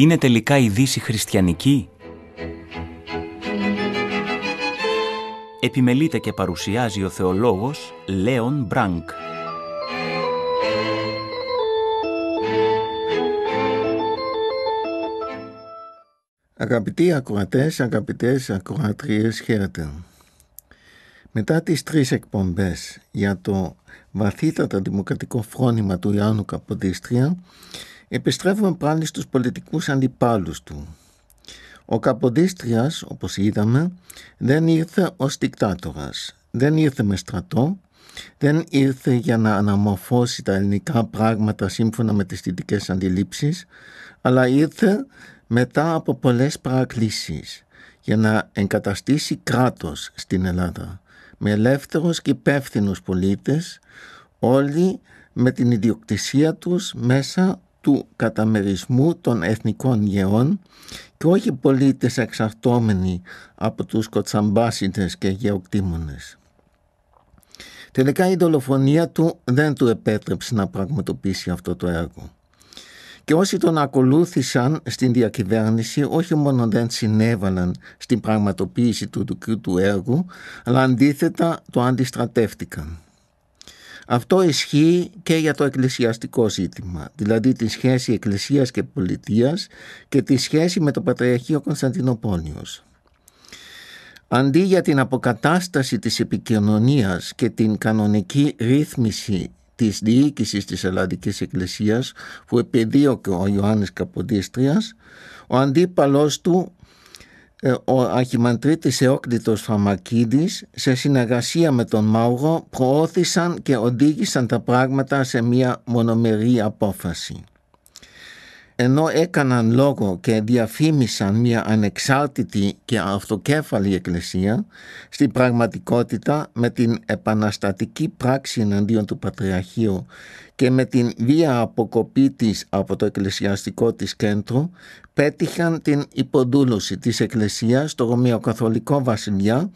Είναι τελικά η Δύση χριστιανική? Επιμελείται και παρουσιάζει ο θεολόγος Λέον Μπρανκ. Αγαπητοί ακροατές, αγαπητές ακροατρίες, χαίρετε. Μετά τις τρεις εκπομπές για το βαθύτατα δημοκρατικό φρόνημα του Ιάννου Καποδίστρια, Επιστρέφουμε πάλι στους πολιτικούς αντιπάλους του. Ο Καποδίστριας, όπως είδαμε, δεν ήρθε ως δικτάτορας. Δεν ήρθε με στρατό, δεν ήρθε για να αναμορφώσει τα ελληνικά πράγματα σύμφωνα με τις δυτικές αντιλήψεις, αλλά ήρθε μετά από πολλές παρακλήσεις για να εγκαταστήσει κράτος στην Ελλάδα με ελεύθερους και υπεύθυνους πολίτες, όλοι με την ιδιοκτησία τους μέσα του καταμερισμού των εθνικών γεών και όχι πολίτες εξαρτώμενοι από τους κοτσαμπάσιτες και γεωκτήμονες. Τελικά η δολοφονία του δεν του επέτρεψε να πραγματοποιήσει αυτό το έργο. Και όσοι τον ακολούθησαν στην διακυβέρνηση όχι μόνο δεν συνέβαλαν στην πραγματοποίηση του δικού του έργου, αλλά αντίθετα το αντιστρατεύτηκαν. Αυτό ισχύει και για το εκκλησιαστικό ζήτημα, δηλαδή τη σχέση εκκλησίας και πολιτείας και τη σχέση με το Πατριαρχείο Κωνσταντινοπόνιος. Αντί για την αποκατάσταση της επικοινωνίας και την κανονική ρύθμιση της διοίκησης της Ελλαδικής Εκκλησίας που επιδίωκε ο Ιωάννης Καποδίστριας, ο αντίπαλός του ε, ο Αχιμαντρίτης Εόκτητος Φαμακίδης σε συνεργασία με τον Μάουρο προώθησαν και οδήγησαν τα πράγματα σε μια μονομερή απόφαση. Ενώ έκαναν λόγο και διαφήμισαν μια ανεξάρτητη και αυτοκέφαλη εκκλησία, στην πραγματικότητα με την επαναστατική πράξη εναντίον του Πατριαρχείου και με την βία αποκοπή της από το εκκλησιαστικό της κέντρο πέτυχαν την υποδούλωση της Εκκλησίας στο Καθολικό βασιλιά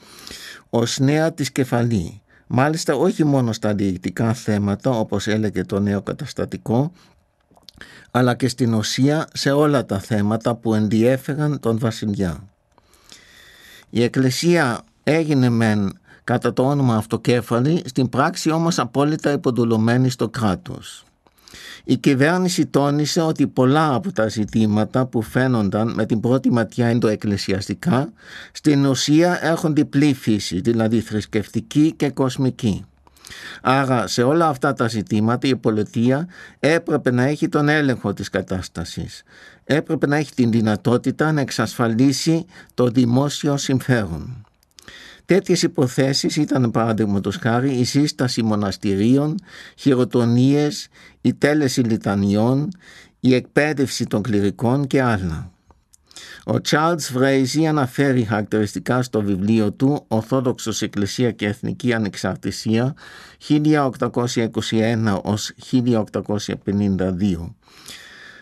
ως νέα της κεφαλή. Μάλιστα όχι μόνο στα διεκτικά θέματα όπως έλεγε το νέο καταστατικό αλλά και στην ουσία σε όλα τα θέματα που ενδιέφεραν τον βασιλιά. Η Εκκλησία έγινε μεν κατά το όνομα αυτοκέφαλη, στην πράξη όμως απόλυτα υποδουλωμένη στο κράτος. Η κυβέρνηση τόνισε ότι πολλά από τα ζητήματα που φαίνονταν με την πρώτη ματιά εντοεκκλησιαστικά, στην ουσία έχουν διπλή φύση, δηλαδή θρησκευτική και κοσμική. Άρα σε όλα αυτά τα ζητήματα η πολιτεία έπρεπε να έχει τον έλεγχο της κατάστασης. Έπρεπε να έχει την δυνατότητα να εξασφαλίσει το δημόσιο συμφέρον. Τέτοιες υποθέσεις ήταν παραδείγματος χάρη η σύσταση μοναστηρίων, χειροτονίες, η τέλεση λιτανιών, η εκπαίδευση των κληρικών και άλλα. Ο Τσάρλς Βρέιζι αναφέρει χαρακτηριστικά στο βιβλίο του «Ορθόδοξος Εκκλησία και Εθνική Ανεξαρτησία» 1821 ως 1852.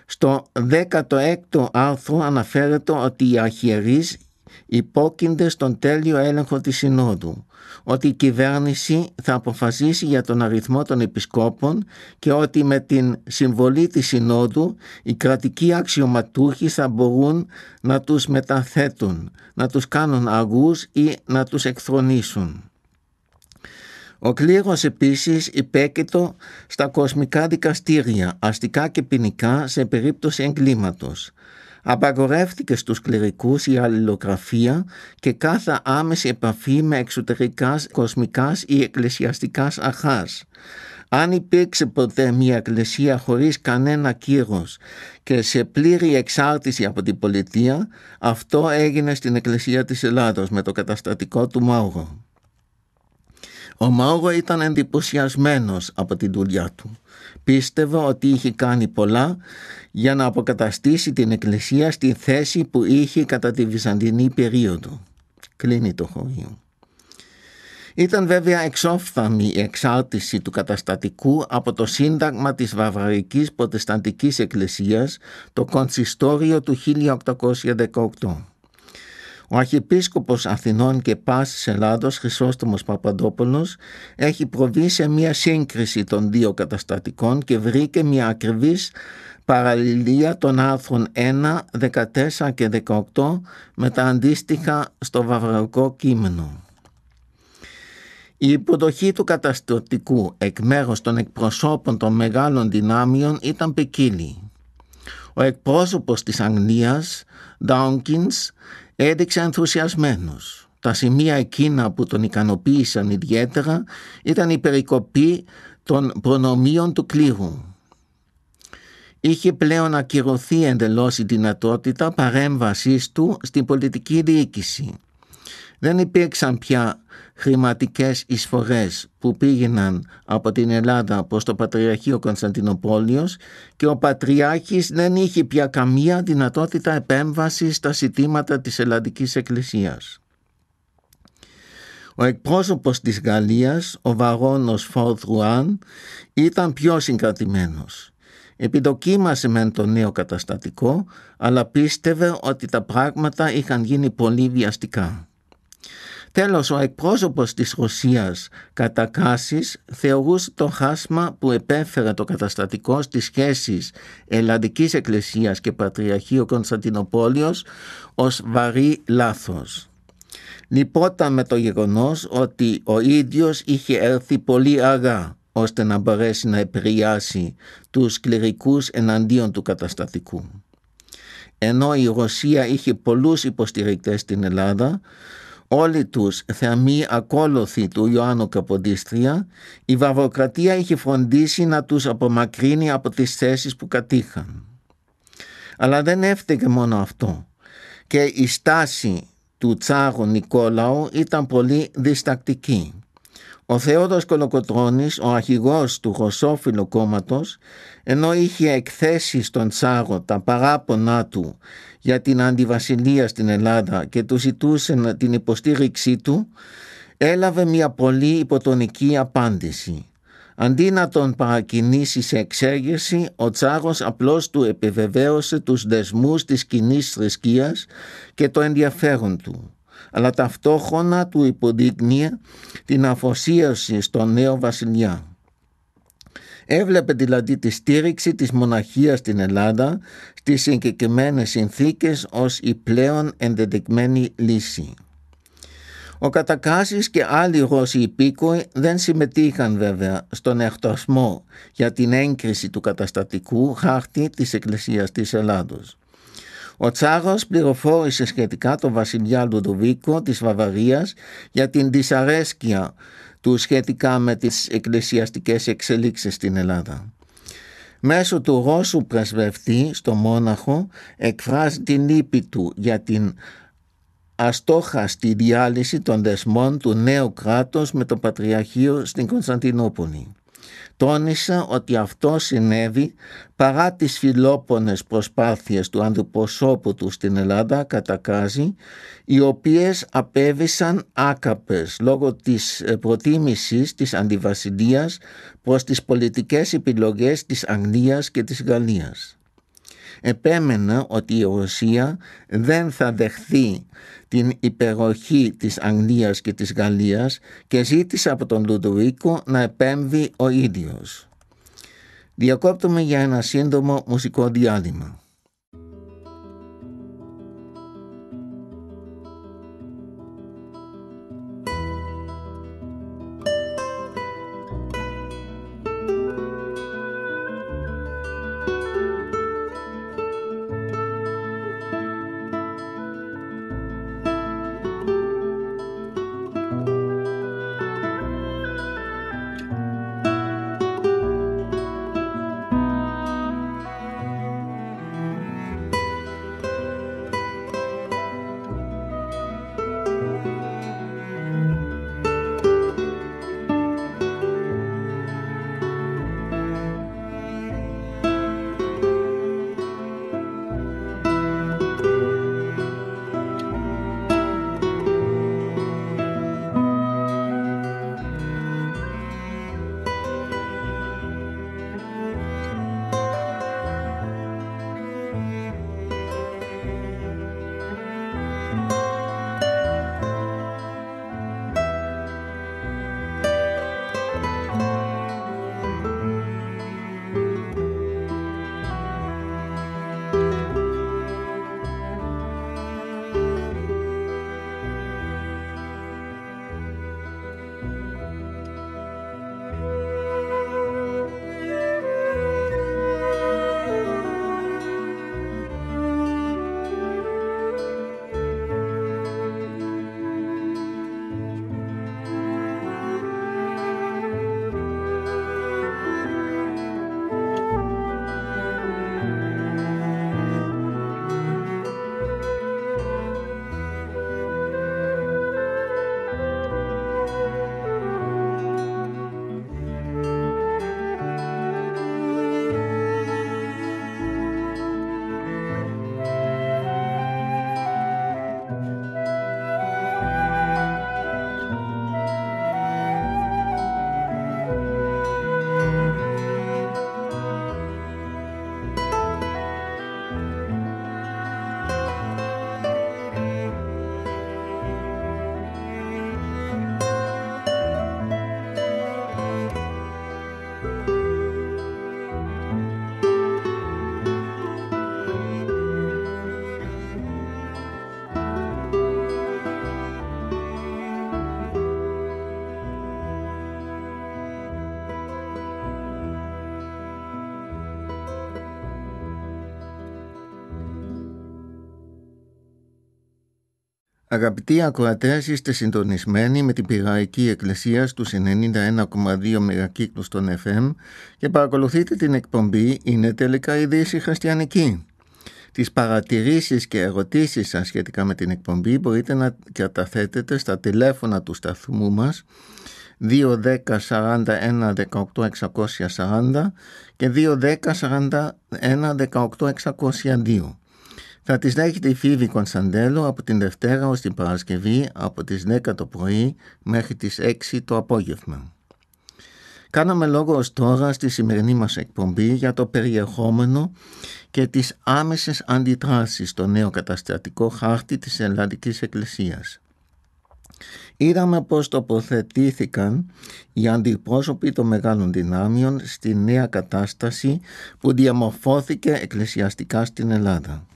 Στο 16ο άρθρο αναφέρεται ότι οι αρχιερείς υπόκεινται στον τέλειο έλεγχο της Συνόδου, ότι η κυβέρνηση θα αποφασίσει για τον αριθμό των επισκόπων και ότι με την συμβολή της Συνόδου οι κρατικοί αξιωματούχοι θα μπορούν να τους μεταθέτουν, να τους κάνουν αγούς ή να τους εκθρονήσουν. Ο κλήρος επίσης υπέκειτο στα κοσμικά δικαστήρια, αστικά και ποινικά σε περίπτωση εγκλήματος. Απαγορεύτηκε στους κληρικούς η αλληλογραφία και κάθε άμεση επαφή με εξωτερικάς κοσμικάς ή εκκλησιαστικάς αχάς. Αν υπήρξε ποτέ μια εκκλησία χωρίς κανένα κύρος και σε πλήρη εξάρτηση από την πολιτεία, αυτό έγινε στην Εκκλησία της Ελλάδος με το καταστατικό του Μάουρο. Ο Μάουρο ήταν εντυπωσιασμένος από τη δουλειά του πίστευε ότι είχε κάνει πολλά για να αποκαταστήσει την Εκκλησία στη θέση που είχε κατά τη Βυζαντινή περίοδο. Κλείνει το χωρίο. Ήταν βέβαια εξόφθαμη η εξάρτηση του καταστατικού από το Σύνταγμα της Βαβαρικής Ποτεσταντικής Εκκλησίας, το Κονσιστόριο του 1818. Ο Αρχιεπίσκοπος Αθηνών και Πάσης Ελλάδος Χρυσόστομος Παπαντόπουλος, έχει προβεί σε μια σύγκριση των δύο καταστατικών και βρήκε μια ακριβής παραλληλία των άρθρων 1, 14 και 18 με τα αντίστοιχα στο βαβραϊκό κείμενο. Η υποδοχή του καταστατικού εκ μέρους των εκπροσώπων των μεγάλων δυνάμεων ήταν ποικίλη. Ο εκπρόσωπος της Αγγλίας, Dawkins, Έδειξε ενθουσιασμένος. Τα σημεία εκείνα που τον ικανοποίησαν ιδιαίτερα ήταν η περικοπή των προνομίων του κλήρου. Είχε πλέον ακυρωθεί εντελώς η δυνατότητα παρέμβασής του στην πολιτική διοίκηση δεν υπήρξαν πια χρηματικές εισφορές που πήγαιναν από την Ελλάδα προς το Πατριαρχείο Κωνσταντινοπόλειος και ο Πατριάρχης δεν είχε πια καμία δυνατότητα επέμβασης στα ζητήματα της Ελλαδικής Εκκλησίας. Ο εκπρόσωπος της Γαλλίας, ο Βαρόνος Φόρτ ήταν πιο συγκρατημένος. Επιδοκίμασε μεν το νέο καταστατικό, αλλά πίστευε ότι τα πράγματα είχαν γίνει πολύ βιαστικά. Τέλος, ο εκπρόσωπος της Ρωσίας κατά Κάσης θεωρούσε το χάσμα που επέφερε το καταστατικό στις σχέσεις Ελλαδικής Εκκλησίας και Πατριαρχείου Κωνσταντινοπόλεως ως βαρύ λάθος. Λυπόταν με το γεγονός ότι ο ίδιος είχε έρθει πολύ αργά ώστε να μπορέσει να επηρεάσει τους κληρικούς εναντίον του καταστατικού. Ενώ η Ρωσία είχε πολλούς υποστηρικτές στην Ελλάδα, όλοι τους θεαμοί ακόλουθοι του Ιωάννου Καποντίστρια, η βαβοκρατία είχε φροντίσει να τους απομακρύνει από τις θέσεις που κατήχαν. Αλλά δεν έφταιγε μόνο αυτό και η στάση του τσάρου Νικόλαου ήταν πολύ διστακτική. Ο Θεόδος Κολοκοτρώνης, ο αρχηγός του Ρωσόφιλου κόμματος, ενώ είχε εκθέσει στον Τσάρο τα παράπονα του για την αντιβασιλεία στην Ελλάδα και του ζητούσε την υποστήριξή του, έλαβε μια πολύ υποτονική απάντηση. Αντί να τον παρακινήσει σε εξέγερση, ο Τσάρος απλώς του επιβεβαίωσε τους δεσμούς της κοινής θρησκείας και το ενδιαφέρον του αλλά ταυτόχρονα του υποδείκνυε την αφοσίωση στο νέο βασιλιά. Έβλεπε δηλαδή τη στήριξη της μοναχίας στην Ελλάδα στις συγκεκριμένες συνθήκες ως η πλέον ενδεδειγμένη λύση. Ο Κατακάσης και άλλοι Ρώσοι υπήκοοι δεν συμμετείχαν βέβαια στον εκτοσμό για την έγκριση του καταστατικού χάρτη της Εκκλησίας της Ελλάδος. Ο Τσάρος πληροφόρησε σχετικά τον βασιλιά Λουδοβίκο της Βαβαρίας για την δυσαρέσκεια του σχετικά με τις εκκλησιαστικές εξελίξεις στην Ελλάδα. Μέσω του Ρώσου πρεσβευτή στο Μόναχο εκφράζει την λύπη του για την αστόχαστη διάλυση των δεσμών του νέου κράτους με το Πατριαρχείο στην Κωνσταντινούπολη τόνισα ότι αυτό συνέβη παρά τις φιλόπονες προσπάθειες του αντιπροσώπου του στην Ελλάδα, κατακάζει, οι οποίες απέβησαν άκαπες λόγω της ε, προτίμησης της αντιβασιλείας προς τις πολιτικές επιλογές της Αγγλίας και της Γαλλίας επέμενα ότι η Ρωσία δεν θα δεχθεί την υπεροχή της Αγγλίας και της Γαλλίας και ζήτησε από τον Λουδουρίκο να επέμβει ο ίδιος. Διακόπτουμε για ένα σύντομο μουσικό διάλειμμα. Αγαπητοί ακροατές, είστε συντονισμένοι με την Πυραϊκή Εκκλησία στους 91,2 μεγακύκλους των FM και παρακολουθείτε την εκπομπή «Είναι τελικά η Δύση χριστιανική». Τις παρατηρήσεις και ερωτήσεις σας σχετικά με την εκπομπή μπορείτε να καταθέτετε στα τηλέφωνα του σταθμού μας 210 41 18 640 και 210 41 18 602. Θα τις δέχεται η Φίβη Κωνσταντέλο από την Δευτέρα ως την Παρασκευή από τις 10 το πρωί μέχρι τις 6 το απόγευμα. Κάναμε λόγο ως τώρα στη σημερινή μας εκπομπή για το περιεχόμενο και τις άμεσες αντιδράσεις στο νέο καταστατικό χάρτη της Ελλαδικής Εκκλησίας. Είδαμε πως τοποθετήθηκαν οι αντιπρόσωποι των μεγάλων δυνάμειων στη νέα κατάσταση που διαμορφώθηκε εκκλησιαστικά στην Ελλάδα.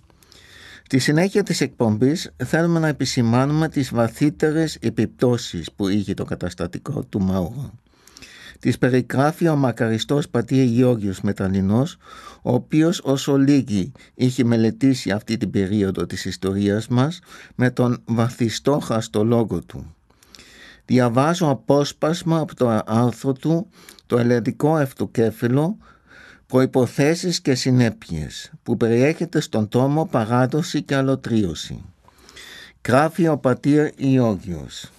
Στη συνέχεια της εκπομπής θέλουμε να επισημάνουμε τις βαθύτερες επιπτώσεις που είχε το καταστατικό του Μαούρα. Τις περιγράφει ο μακαριστός πατήρ Γιώργιος Μεταλλινός, ο οποίος όσο λίγοι είχε μελετήσει αυτή την περίοδο της ιστορίας μας με τον βαθιστό λόγο του. Διαβάζω απόσπασμα από το άρθρο του «Το ελεδικό ευτοκέφυλλο» Προϋποθέσεις και συνέπειες που περιέχεται στον τόμο Παράδοση και Αλωτρίωση. Γράφει ο πατήρ Ιώγιος.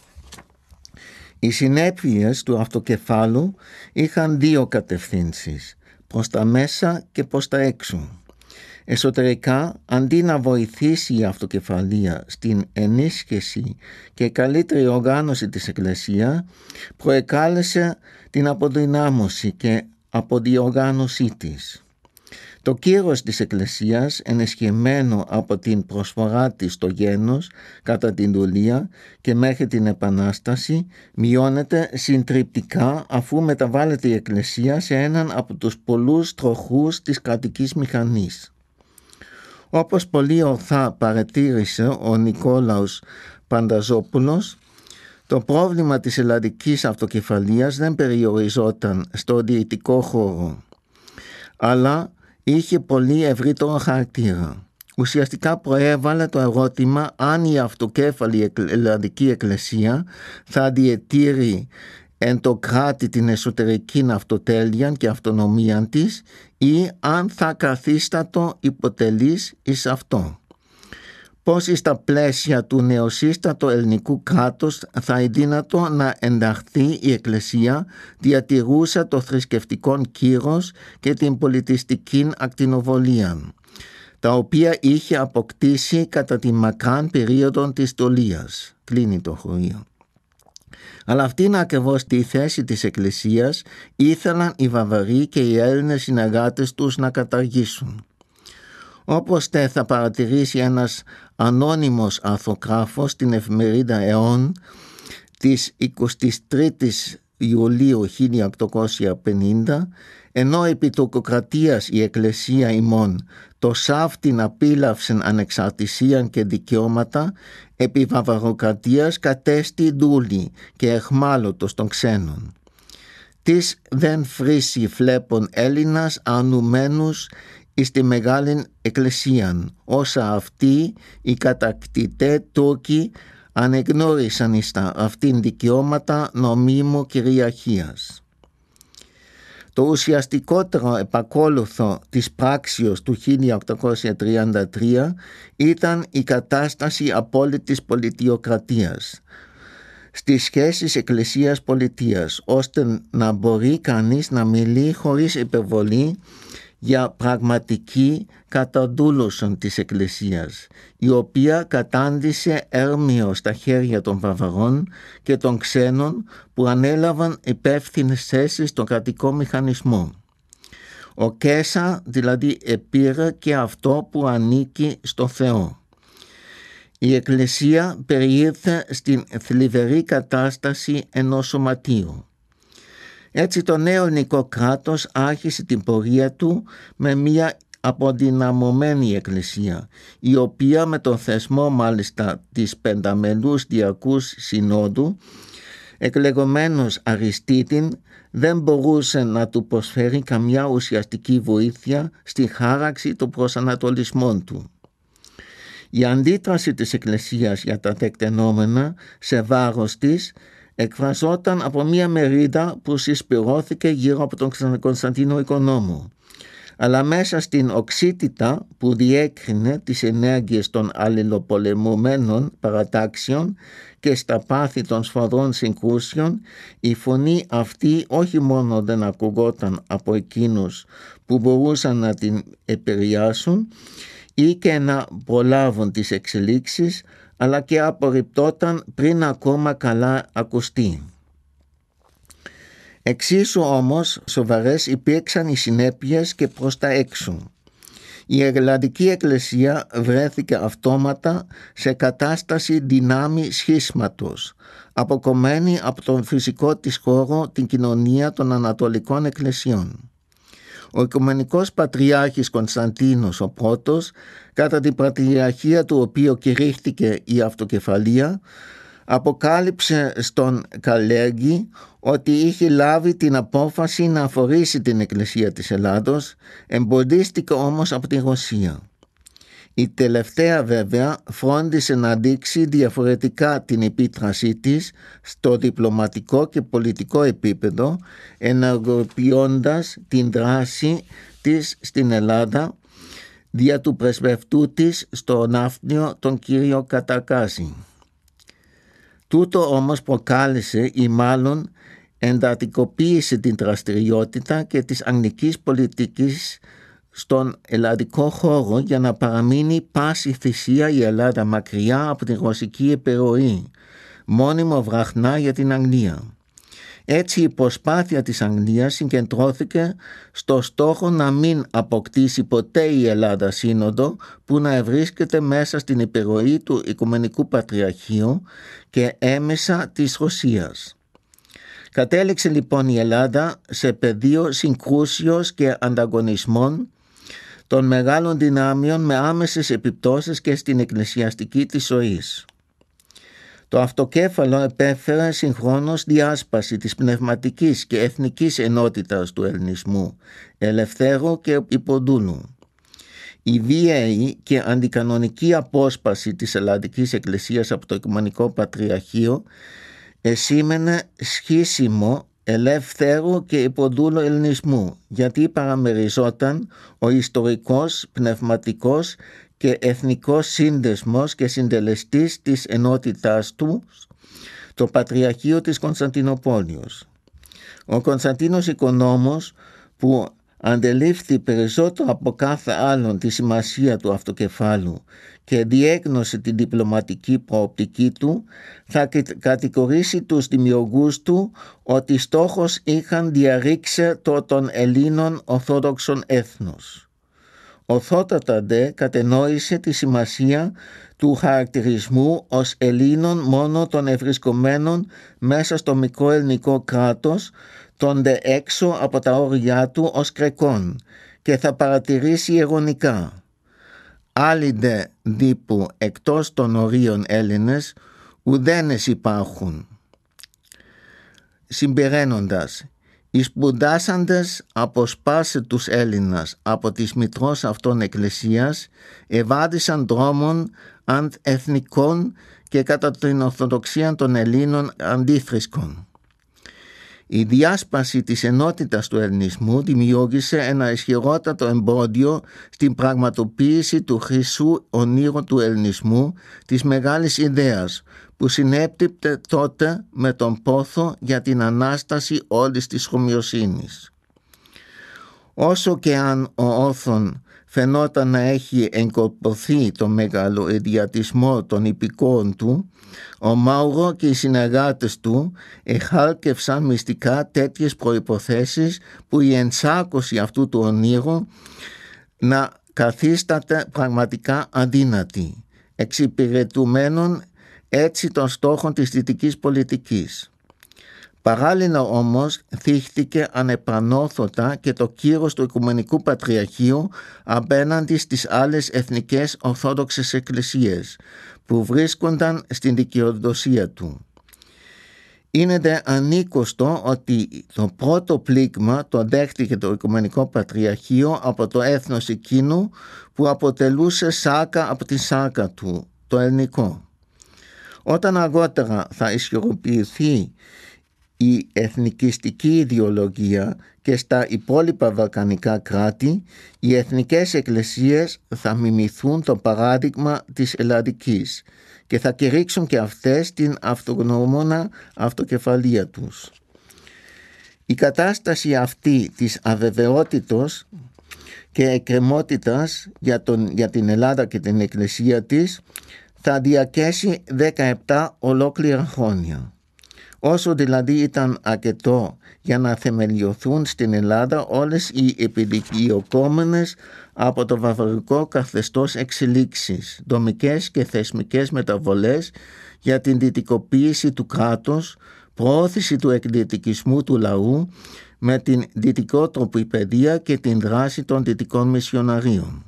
Οι συνέπειες του αυτοκεφάλου είχαν δύο κατευθύνσεις, προς τα μέσα και προς τα έξω. Εσωτερικά, αντί να βοηθήσει η αυτοκεφαλία στην ενίσχυση και καλύτερη οργάνωση της Εκκλησίας, προεκάλεσε την αποδυνάμωση και από διοργάνωσή της. Το κύρος της Εκκλησίας ενισχυμένο από την προσφορά της στο γένος κατά την δουλεία και μέχρι την Επανάσταση μειώνεται συντριπτικά αφού μεταβάλλεται η Εκκλησία σε έναν από τους πολλούς τροχούς της κρατικής μηχανής. Όπως πολύ ορθά παρατήρησε ο Νικόλαος Πανταζόπουλος, το πρόβλημα της ελλαδικής αυτοκεφαλίας δεν περιοριζόταν στο διαιτικό χώρο, αλλά είχε πολύ ευρύτερο χαρακτήρα. Ουσιαστικά προέβαλε το ερώτημα αν η αυτοκέφαλη ελλαδική εκκλησία θα διαιτήρει εν το κράτη την εσωτερική αυτοτέλεια και αυτονομία της ή αν θα καθίστατο υποτελής εις αυτό πώς στα πλαίσια του νεοσύστατο ελληνικού κράτους θα δύνατο να ενταχθεί η Εκκλησία διατηρούσα το θρησκευτικό κύρος και την πολιτιστική ακτινοβολία, τα οποία είχε αποκτήσει κατά τη μακράν περίοδο της τολίας. Κλείνει το χωρίο. Αλλά αυτήν ακριβώς τη θέση της Εκκλησίας ήθελαν οι Βαβαροί και οι Έλληνες συνεργάτες τους να καταργήσουν. Όπως θα παρατηρήσει ένας ανώνυμος αρθογράφος στην εφημερίδα εον της 23ης Ιουλίου 1850, ενώ επί η Εκκλησία ημών το σάφτην απίλαυσεν ανεξαρτησίαν και δικαιώματα, επί βαβαροκρατίας κατέστη δούλη και εχμάλωτος των ξένων. Της δεν φρύσει φλέπον Έλληνας ανουμένους εις τη μεγάλην Εκκλησία, όσα αυτοί οι κατακτητέ Τούρκοι ανεγνώρισαν εις τα αυτήν δικαιώματα νομίμου κυριαρχίας. Το ουσιαστικότερο επακόλουθο της πράξεως του 1833 ήταν η κατάσταση απόλυτης πολιτιοκρατίας στις σχέσεις εκκλησίας-πολιτείας, ώστε να μπορεί κανείς να μιλεί χωρίς υπερβολή για πραγματική καταδούλωσον της Εκκλησίας, η οποία κατάντησε έρμιο στα χέρια των Βαβαρών και των ξένων που ανέλαβαν υπεύθυνες θέσεις στον κρατικό μηχανισμό. Ο Κέσα δηλαδή επήρε και αυτό που ανήκει στο Θεό. Η Εκκλησία περιήρθε στην θλιβερή κατάσταση ενός σωματείου. Έτσι το νέο ελληνικό κράτος άρχισε την πορεία του με μια αποδυναμωμένη εκκλησία, η οποία με τον θεσμό μάλιστα της πενταμελούς διακούς συνόδου, εκλεγωμένος αριστίτην, δεν μπορούσε να του προσφέρει καμιά ουσιαστική βοήθεια στη χάραξη του προσανατολισμών του. Η αντίδραση της Εκκλησίας για τα τεκτενόμενα σε βάρος της εκφραζόταν από μια μερίδα που συσπηρώθηκε γύρω από τον Κωνσταντίνο Οικονόμου αλλά μέσα στην οξύτητα που διέκρινε τις ενέργειες των αλληλοπολεμουμένων παρατάξεων και στα πάθη των σφοδρών συγκρούσεων, η φωνή αυτή όχι μόνο δεν ακουγόταν από εκείνους που μπορούσαν να την επηρεάσουν ή και να προλάβουν τις εξελίξεις, αλλά και απορριπτόταν πριν ακόμα καλά ακουστεί. Εξίσου όμως σοβαρές υπήρξαν οι συνέπειες και προς τα έξω. Η ελλαδική Εκκλησία βρέθηκε αυτόματα σε κατάσταση δυνάμει σχίσματος, αποκομμένη από τον φυσικό της χώρο την κοινωνία των Ανατολικών Εκκλησιών ο Οικουμενικός Πατριάρχης Κωνσταντίνος ο πρώτος, κατά την πατριαρχία του οποίου κηρύχθηκε η αυτοκεφαλία, αποκάλυψε στον Καλέγγι ότι είχε λάβει την απόφαση να αφορήσει την Εκκλησία της Ελλάδος, εμποδίστηκε όμως από τη Ρωσία. Η τελευταία βέβαια φρόντισε να δείξει διαφορετικά την επίτρασή της στο διπλωματικό και πολιτικό επίπεδο ενεργοποιώντας την δράση της στην Ελλάδα δια του πρεσβευτού της στο ναύπνιο τον κύριο Κατακάση. Τούτο όμως προκάλεσε ή μάλλον εντατικοποίησε την δραστηριότητα και της αγνικής πολιτικής στον ελλαδικό χώρο για να παραμείνει πάση θυσία η Ελλάδα μακριά από την ρωσική επιρροή, μόνιμο βραχνά για την Αγγλία. Έτσι η προσπάθεια της Αγγλίας συγκεντρώθηκε στο στόχο να μην αποκτήσει ποτέ η Ελλάδα σύνοδο που να ευρίσκεται μέσα στην επιρροή του Οικουμενικού Πατριαρχείου και έμεσα της Ρωσίας. Κατέληξε λοιπόν η Ελλάδα σε πεδίο συγκρούσεως και ανταγωνισμών των μεγάλων δυνάμεων με άμεσες επιπτώσεις και στην εκκλησιαστική της ζωής. Το αυτοκέφαλο επέφερε συγχρόνως διάσπαση της πνευματικής και εθνικής ενότητας του ελληνισμού, ελευθέρω και υποντούλου. Η βίαιη και αντικανονική απόσπαση της Ελλαδικής Εκκλησίας από το Οικουμενικό Πατριαρχείο εσήμενε σχίσιμο ελεύθερου και υποντούλου ελληνισμού, γιατί παραμεριζόταν ο ιστορικός, πνευματικός και εθνικός σύνδεσμος και συντελεστής της ενότητάς του το Πατριαρχείο της Κωνσταντινούπολης. Ο Κωνσταντίνος Οικονόμος που αντελήφθη περισσότερο από κάθε άλλον τη σημασία του αυτοκεφάλου και διέγνωσε την διπλωματική προοπτική του, θα κατηγορήσει τους δημιουργούς του ότι στόχος είχαν διαρρήξει το των Ελλήνων Ορθόδοξων Ο Οθότατα δε κατενόησε τη σημασία του χαρακτηρισμού ως Ελλήνων μόνο των ευρισκομένων μέσα στο μικρό ελληνικό κράτος, των δε έξω από τα όρια του ως κρεκών και θα παρατηρήσει ειρωνικά δε δίπου εκτός των ορίων Έλληνες ουδένες υπάρχουν. Συμπεραίνοντας, οι σπουδάσαντες αποσπάσε τους Έλληνας από τις μητρός αυτών εκκλησίας ευάδισαν δρόμων αντεθνικών και κατά την ορθοδοξία των Ελλήνων αντίθρησκων. Η διάσπαση της ενότητας του ελληνισμού δημιούργησε ένα ισχυρότατο εμπόδιο στην πραγματοποίηση του χρυσού ονείρου του ελληνισμού της μεγάλης ιδέας που συνέπτυπτε τότε με τον πόθο για την ανάσταση όλης της χωμιοσύνης. Όσο και αν ο Όθων φαινόταν να έχει εγκοποθεί το μεγάλο ιδιατισμό των υπηκόων του, ο Μάουρο και οι συνεργάτες του εχάλκευσαν μυστικά τέτοιες προϋποθέσεις που η ενσάκωση αυτού του ονείρου να καθίσταται πραγματικά αδύνατη, εξυπηρετουμένων έτσι των στόχων της δυτικής πολιτικής. Παράλληλα όμως θύχτηκε ανεπανόρθωτα και το κύρος του Οικουμενικού Πατριαρχείου απέναντι στις άλλες εθνικές Ορθόδοξες Εκκλησίες που βρίσκονταν στην δικαιοδοσία του. Είναι δε ανήκωστο ότι το πρώτο πλήγμα το δέχτηκε το Οικουμενικό Πατριαρχείο από το έθνος εκείνου που αποτελούσε σάκα από τη σάκα του, το ελληνικό. Όταν αργότερα θα ισχυροποιηθεί η εθνικιστική ιδεολογία και στα υπόλοιπα βαλκανικά κράτη οι εθνικές εκκλησίες θα μιμηθούν το παράδειγμα της ελλαδικής και θα κηρύξουν και αυτές την αυτογνώμονα αυτοκεφαλία τους. Η κατάσταση αυτή της αβεβαιότητος και εκκρεμότητας για, τον, για την Ελλάδα και την εκκλησία της θα διακέσει 17 ολόκληρα χρόνια. Όσο δηλαδή ήταν αρκετό για να θεμελιωθούν στην Ελλάδα όλες οι επιδικιοκόμενες από το βαβαρικό καθεστώς εξελίξεις, δομικές και θεσμικές μεταβολές για την δυτικοποίηση του κράτους, προώθηση του εκδυτικισμού του λαού με την δυτικότροπη παιδεία και την δράση των δυτικών μισιοναρίων.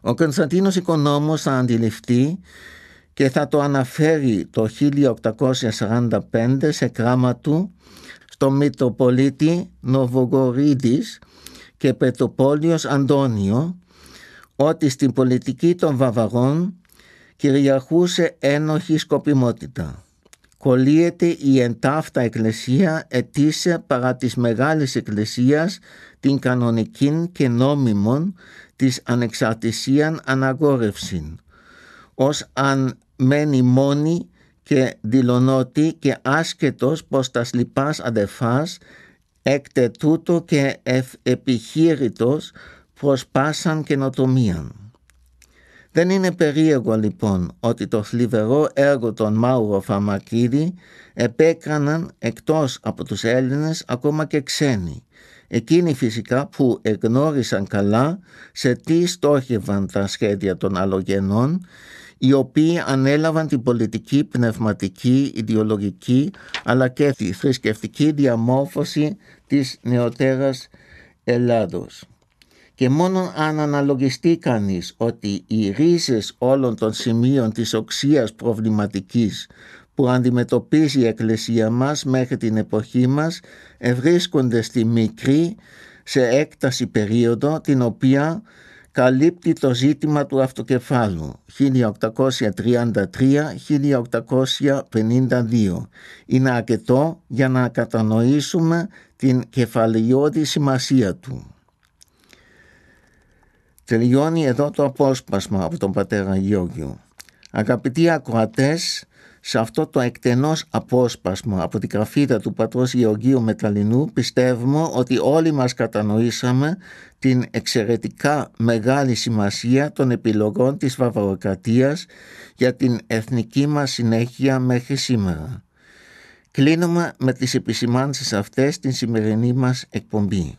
Ο Κωνσταντίνος Οικονόμος θα αντιληφθεί και θα το αναφέρει το 1845 σε κράμα του στο Μητροπολίτη Νοβογορίδης και Πετροπόλιος Αντώνιο ότι στην πολιτική των Βαβαρών κυριαρχούσε ένοχη σκοπιμότητα. Κολλείεται η εντάφτα εκκλησία ετήσε παρά της μεγάλης εκκλησίας την κανονική και νόμιμον της ανεξαρτησίαν αναγόρευσιν, ως αν μένει μόνη και δηλωνότη και άσκετος πως τας λοιπάς αδεφάς τούτο και εφ επιχείρητος προς πάσαν καινοτομίαν. Δεν είναι περίεργο λοιπόν ότι το θλιβερό έργο των Μάουρο Φαμακίδη επέκραναν εκτός από τους Έλληνες ακόμα και ξένοι, εκείνοι φυσικά που εγνώρισαν καλά σε τι στόχευαν τα σχέδια των αλλογενών οι οποίοι ανέλαβαν την πολιτική, πνευματική, ιδεολογική αλλά και τη θρησκευτική διαμόρφωση της νεοτέρας Ελλάδος. Και μόνο αν αναλογιστεί κανείς ότι οι ρίζες όλων των σημείων της οξίας προβληματικής που αντιμετωπίζει η Εκκλησία μας μέχρι την εποχή μας ευρίσκονται στη μικρή σε έκταση περίοδο την οποία καλύπτει το ζήτημα του αυτοκεφάλου 1833-1852. Είναι αρκετό για να κατανοήσουμε την κεφαλαιόδη σημασία του. Τελειώνει εδώ το απόσπασμα από τον πατέρα Γιώργιο. Αγαπητοί ακροατές, σε αυτό το εκτενώς απόσπασμα από την καφίδα του πατρός Γεωργίου Μεταλλινού πιστεύουμε ότι όλοι μας κατανοήσαμε την εξαιρετικά μεγάλη σημασία των επιλογών της Βαβαροκρατίας για την εθνική μας συνέχεια μέχρι σήμερα. Κλείνουμε με τις επισημάνσεις αυτές την σημερινή μας εκπομπή.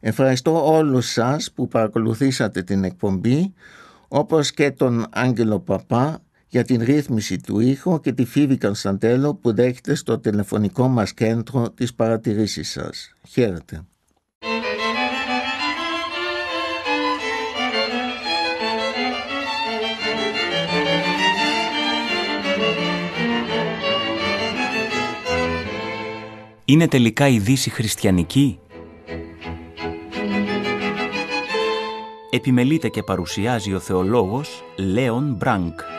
Ευχαριστώ όλους σας που παρακολουθήσατε την εκπομπή όπως και τον Άγγελο Παπά για την ρύθμιση του ήχου και τη Φίβη Κανσταντέλο που δέχεται στο τηλεφωνικό μας κέντρο της παρατηρήσης σας. Χαίρετε. Είναι τελικά η Δύση χριστιανική? Επιμελείται και παρουσιάζει ο θεολόγος Λέον Μπρανκ.